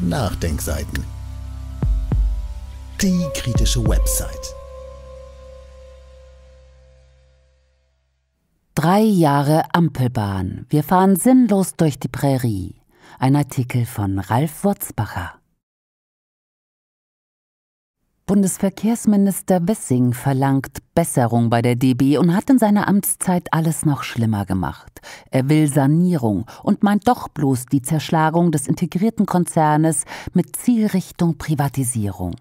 Nachdenkseiten. Die kritische Website. Drei Jahre Ampelbahn. Wir fahren sinnlos durch die Prärie. Ein Artikel von Ralf Wurzbacher. Bundesverkehrsminister Wissing verlangt Besserung bei der DB und hat in seiner Amtszeit alles noch schlimmer gemacht. Er will Sanierung und meint doch bloß die Zerschlagung des integrierten Konzernes mit Zielrichtung Privatisierung.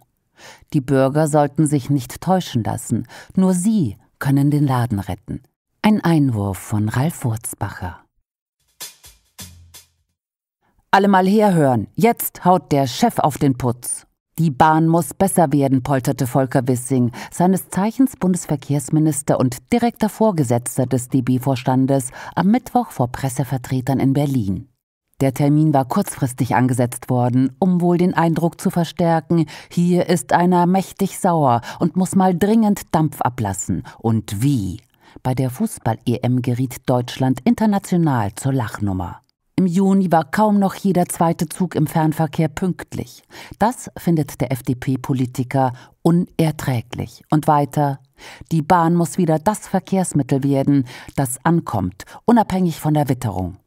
Die Bürger sollten sich nicht täuschen lassen, nur sie können den Laden retten. Ein Einwurf von Ralf Wurzbacher. Alle mal herhören, jetzt haut der Chef auf den Putz. Die Bahn muss besser werden, polterte Volker Wissing, seines Zeichens Bundesverkehrsminister und direkter Vorgesetzter des DB-Vorstandes, am Mittwoch vor Pressevertretern in Berlin. Der Termin war kurzfristig angesetzt worden, um wohl den Eindruck zu verstärken, hier ist einer mächtig sauer und muss mal dringend Dampf ablassen. Und wie? Bei der Fußball-EM geriet Deutschland international zur Lachnummer. Im Juni war kaum noch jeder zweite Zug im Fernverkehr pünktlich. Das findet der FDP-Politiker unerträglich. Und weiter, die Bahn muss wieder das Verkehrsmittel werden, das ankommt, unabhängig von der Witterung.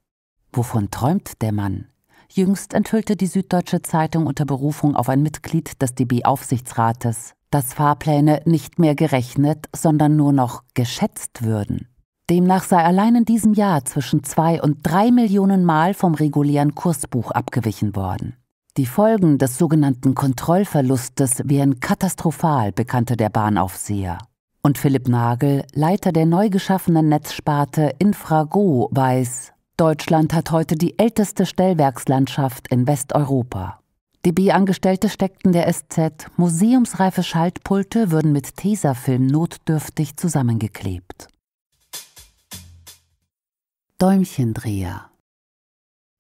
Wovon träumt der Mann? Jüngst enthüllte die Süddeutsche Zeitung unter Berufung auf ein Mitglied des DB-Aufsichtsrates, dass Fahrpläne nicht mehr gerechnet, sondern nur noch geschätzt würden. Demnach sei allein in diesem Jahr zwischen zwei und drei Millionen Mal vom regulären Kursbuch abgewichen worden. Die Folgen des sogenannten Kontrollverlustes wären katastrophal, bekannte der Bahnaufseher. Und Philipp Nagel, Leiter der neu geschaffenen Netzsparte Infrago, weiß, Deutschland hat heute die älteste Stellwerkslandschaft in Westeuropa. DB-Angestellte steckten der SZ, museumsreife Schaltpulte würden mit Tesafilm notdürftig zusammengeklebt. Däumchendreher.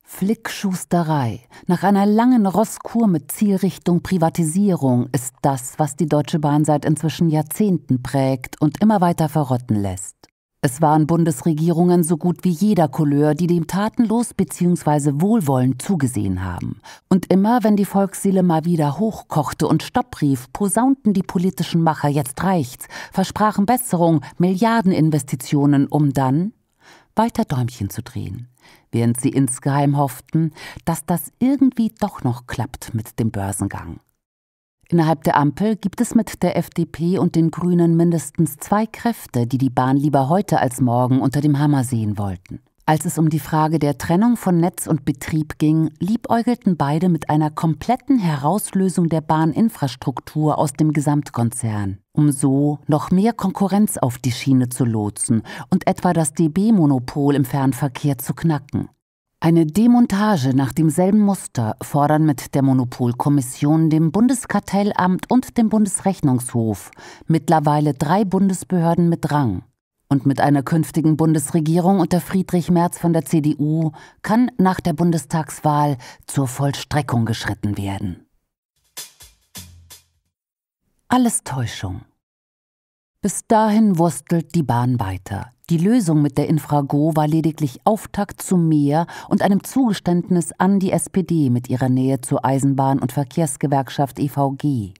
Flickschusterei nach einer langen Rosskur mit Zielrichtung Privatisierung ist das, was die Deutsche Bahn seit inzwischen Jahrzehnten prägt und immer weiter verrotten lässt. Es waren Bundesregierungen so gut wie jeder Couleur, die dem tatenlos bzw. wohlwollend zugesehen haben. Und immer, wenn die Volksseele mal wieder hochkochte und Stopp rief, posaunten die politischen Macher, jetzt reicht's, versprachen Besserung, Milliardeninvestitionen, um dann weiter Däumchen zu drehen, während sie insgeheim hofften, dass das irgendwie doch noch klappt mit dem Börsengang. Innerhalb der Ampel gibt es mit der FDP und den Grünen mindestens zwei Kräfte, die die Bahn lieber heute als morgen unter dem Hammer sehen wollten. Als es um die Frage der Trennung von Netz und Betrieb ging, liebäugelten beide mit einer kompletten Herauslösung der Bahninfrastruktur aus dem Gesamtkonzern, um so noch mehr Konkurrenz auf die Schiene zu lotsen und etwa das DB-Monopol im Fernverkehr zu knacken. Eine Demontage nach demselben Muster fordern mit der Monopolkommission, dem Bundeskartellamt und dem Bundesrechnungshof mittlerweile drei Bundesbehörden mit Rang. Und mit einer künftigen Bundesregierung unter Friedrich Merz von der CDU kann nach der Bundestagswahl zur Vollstreckung geschritten werden. Alles Täuschung. Bis dahin wurstelt die Bahn weiter. Die Lösung mit der Infrago war lediglich Auftakt zu mehr und einem Zugeständnis an die SPD mit ihrer Nähe zur Eisenbahn- und Verkehrsgewerkschaft EVG.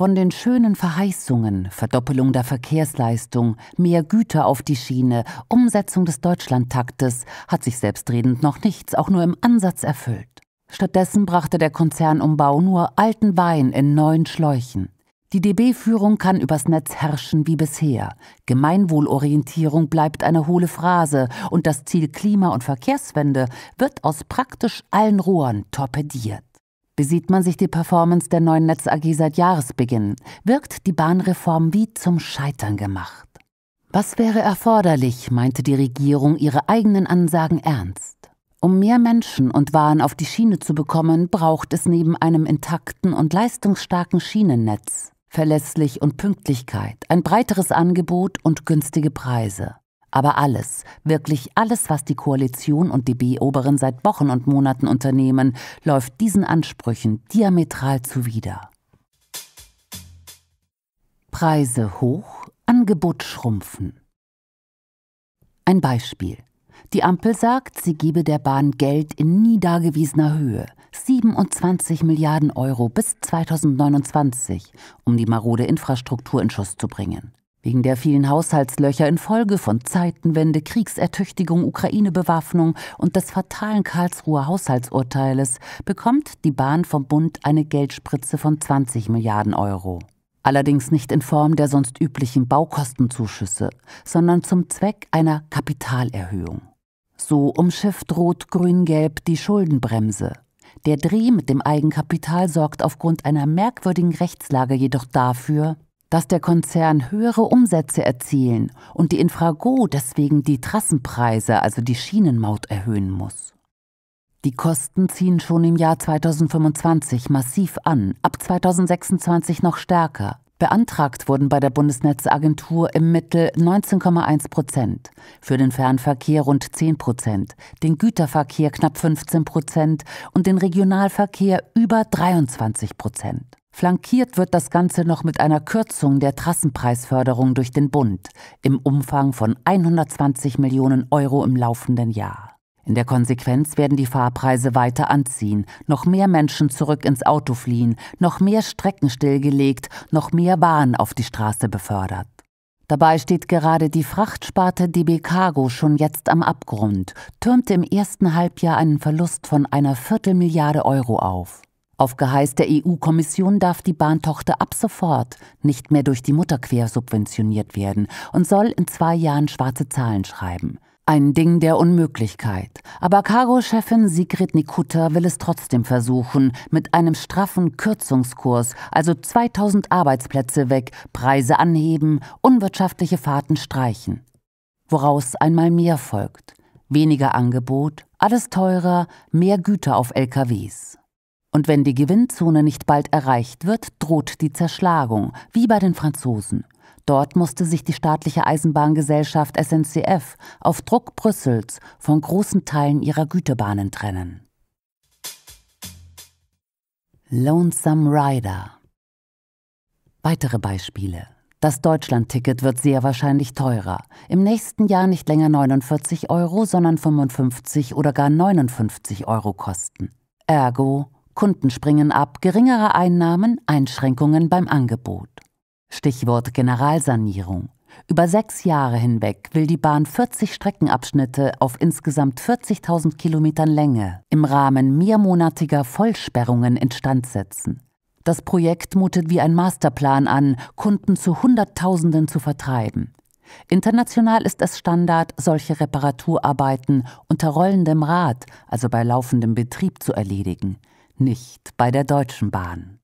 Von den schönen Verheißungen, Verdoppelung der Verkehrsleistung, mehr Güter auf die Schiene, Umsetzung des Deutschlandtaktes hat sich selbstredend noch nichts, auch nur im Ansatz erfüllt. Stattdessen brachte der Konzernumbau nur alten Wein in neuen Schläuchen. Die DB-Führung kann übers Netz herrschen wie bisher. Gemeinwohlorientierung bleibt eine hohle Phrase und das Ziel Klima- und Verkehrswende wird aus praktisch allen Rohren torpediert. Besieht man sich die Performance der neuen Netz AG seit Jahresbeginn, wirkt die Bahnreform wie zum Scheitern gemacht. Was wäre erforderlich, meinte die Regierung ihre eigenen Ansagen ernst. Um mehr Menschen und Waren auf die Schiene zu bekommen, braucht es neben einem intakten und leistungsstarken Schienennetz Verlässlich und Pünktlichkeit, ein breiteres Angebot und günstige Preise. Aber alles, wirklich alles, was die Koalition und die B-Oberen seit Wochen und Monaten unternehmen, läuft diesen Ansprüchen diametral zuwider. Preise hoch, Angebot schrumpfen. Ein Beispiel. Die Ampel sagt, sie gebe der Bahn Geld in nie dagewesener Höhe, 27 Milliarden Euro bis 2029, um die marode Infrastruktur in Schuss zu bringen. Wegen der vielen Haushaltslöcher infolge von Zeitenwende, Kriegsertüchtigung, Ukraine-Bewaffnung und des fatalen Karlsruher Haushaltsurteiles bekommt die Bahn vom Bund eine Geldspritze von 20 Milliarden Euro. Allerdings nicht in Form der sonst üblichen Baukostenzuschüsse, sondern zum Zweck einer Kapitalerhöhung. So umschifft Rot-Grün-Gelb die Schuldenbremse. Der Dreh mit dem Eigenkapital sorgt aufgrund einer merkwürdigen Rechtslage jedoch dafür, dass der Konzern höhere Umsätze erzielen und die Infrago deswegen die Trassenpreise, also die Schienenmaut, erhöhen muss. Die Kosten ziehen schon im Jahr 2025 massiv an, ab 2026 noch stärker. Beantragt wurden bei der Bundesnetzagentur im Mittel 19,1 Prozent, für den Fernverkehr rund 10 Prozent, den Güterverkehr knapp 15 Prozent und den Regionalverkehr über 23 Prozent. Flankiert wird das Ganze noch mit einer Kürzung der Trassenpreisförderung durch den Bund im Umfang von 120 Millionen Euro im laufenden Jahr. In der Konsequenz werden die Fahrpreise weiter anziehen, noch mehr Menschen zurück ins Auto fliehen, noch mehr Strecken stillgelegt, noch mehr Waren auf die Straße befördert. Dabei steht gerade die Frachtsparte DB Cargo schon jetzt am Abgrund, türmte im ersten Halbjahr einen Verlust von einer Viertelmilliarde Euro auf. Auf Geheiß der EU-Kommission darf die Bahntochter ab sofort nicht mehr durch die Mutter quersubventioniert werden und soll in zwei Jahren schwarze Zahlen schreiben. Ein Ding der Unmöglichkeit. Aber Cargo-Chefin Sigrid Nikutta will es trotzdem versuchen, mit einem straffen Kürzungskurs, also 2000 Arbeitsplätze weg, Preise anheben, unwirtschaftliche Fahrten streichen. Woraus einmal mehr folgt. Weniger Angebot, alles teurer, mehr Güter auf LKWs. Und wenn die Gewinnzone nicht bald erreicht wird, droht die Zerschlagung, wie bei den Franzosen. Dort musste sich die staatliche Eisenbahngesellschaft SNCF auf Druck Brüssels von großen Teilen ihrer Güterbahnen trennen. Lonesome Rider Weitere Beispiele. Das Deutschlandticket wird sehr wahrscheinlich teurer. Im nächsten Jahr nicht länger 49 Euro, sondern 55 oder gar 59 Euro kosten. Ergo Kunden springen ab, geringere Einnahmen, Einschränkungen beim Angebot. Stichwort Generalsanierung. Über sechs Jahre hinweg will die Bahn 40 Streckenabschnitte auf insgesamt 40.000 Kilometern Länge im Rahmen mehrmonatiger Vollsperrungen instand setzen. Das Projekt mutet wie ein Masterplan an, Kunden zu Hunderttausenden zu vertreiben. International ist es Standard, solche Reparaturarbeiten unter rollendem Rad, also bei laufendem Betrieb, zu erledigen nicht bei der Deutschen Bahn.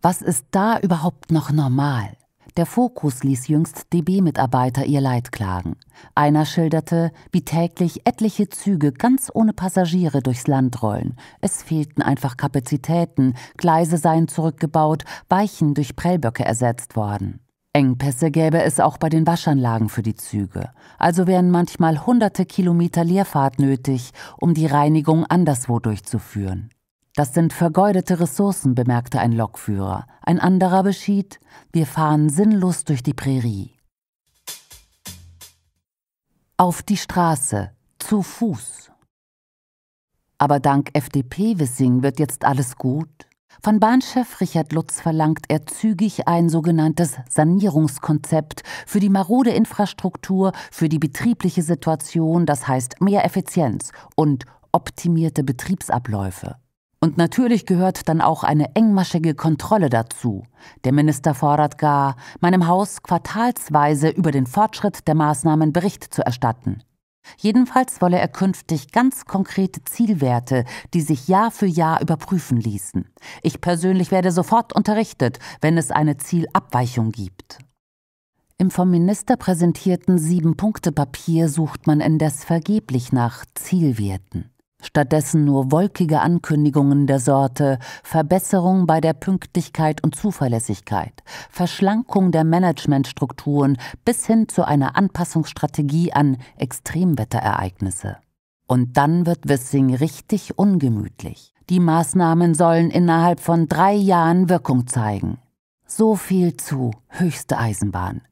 Was ist da überhaupt noch normal? Der Fokus ließ jüngst DB-Mitarbeiter ihr Leid klagen. Einer schilderte, wie täglich etliche Züge ganz ohne Passagiere durchs Land rollen. Es fehlten einfach Kapazitäten, Gleise seien zurückgebaut, Weichen durch Prellböcke ersetzt worden. Engpässe gäbe es auch bei den Waschanlagen für die Züge. Also wären manchmal hunderte Kilometer Leerfahrt nötig, um die Reinigung anderswo durchzuführen. Das sind vergeudete Ressourcen, bemerkte ein Lokführer. Ein anderer beschied, wir fahren sinnlos durch die Prärie. Auf die Straße, zu Fuß. Aber dank FDP-Wissing wird jetzt alles gut. Von Bahnchef Richard Lutz verlangt er zügig ein sogenanntes Sanierungskonzept für die marode Infrastruktur, für die betriebliche Situation, das heißt mehr Effizienz und optimierte Betriebsabläufe. Und natürlich gehört dann auch eine engmaschige Kontrolle dazu. Der Minister fordert gar, meinem Haus quartalsweise über den Fortschritt der Maßnahmen Bericht zu erstatten. Jedenfalls wolle er künftig ganz konkrete Zielwerte, die sich Jahr für Jahr überprüfen ließen. Ich persönlich werde sofort unterrichtet, wenn es eine Zielabweichung gibt. Im vom Minister präsentierten Sieben-Punkte-Papier sucht man indes vergeblich nach Zielwerten. Stattdessen nur wolkige Ankündigungen der Sorte Verbesserung bei der Pünktlichkeit und Zuverlässigkeit, Verschlankung der Managementstrukturen bis hin zu einer Anpassungsstrategie an Extremwetterereignisse. Und dann wird Wissing richtig ungemütlich. Die Maßnahmen sollen innerhalb von drei Jahren Wirkung zeigen. So viel zu höchste Eisenbahn.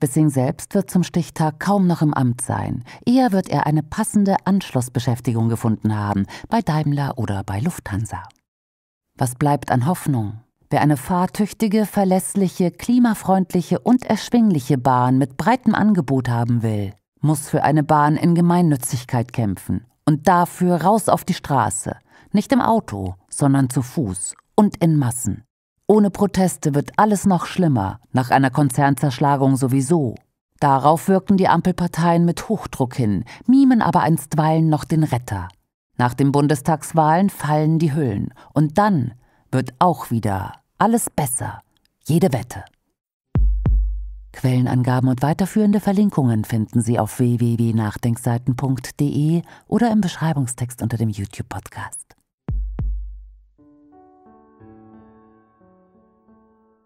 Bissing selbst wird zum Stichtag kaum noch im Amt sein. Eher wird er eine passende Anschlussbeschäftigung gefunden haben, bei Daimler oder bei Lufthansa. Was bleibt an Hoffnung? Wer eine fahrtüchtige, verlässliche, klimafreundliche und erschwingliche Bahn mit breitem Angebot haben will, muss für eine Bahn in Gemeinnützigkeit kämpfen. Und dafür raus auf die Straße. Nicht im Auto, sondern zu Fuß und in Massen. Ohne Proteste wird alles noch schlimmer, nach einer Konzernzerschlagung sowieso. Darauf wirken die Ampelparteien mit Hochdruck hin, mimen aber einstweilen noch den Retter. Nach den Bundestagswahlen fallen die Hüllen und dann wird auch wieder alles besser, jede Wette. Quellenangaben und weiterführende Verlinkungen finden Sie auf www.nachdenkseiten.de oder im Beschreibungstext unter dem YouTube-Podcast.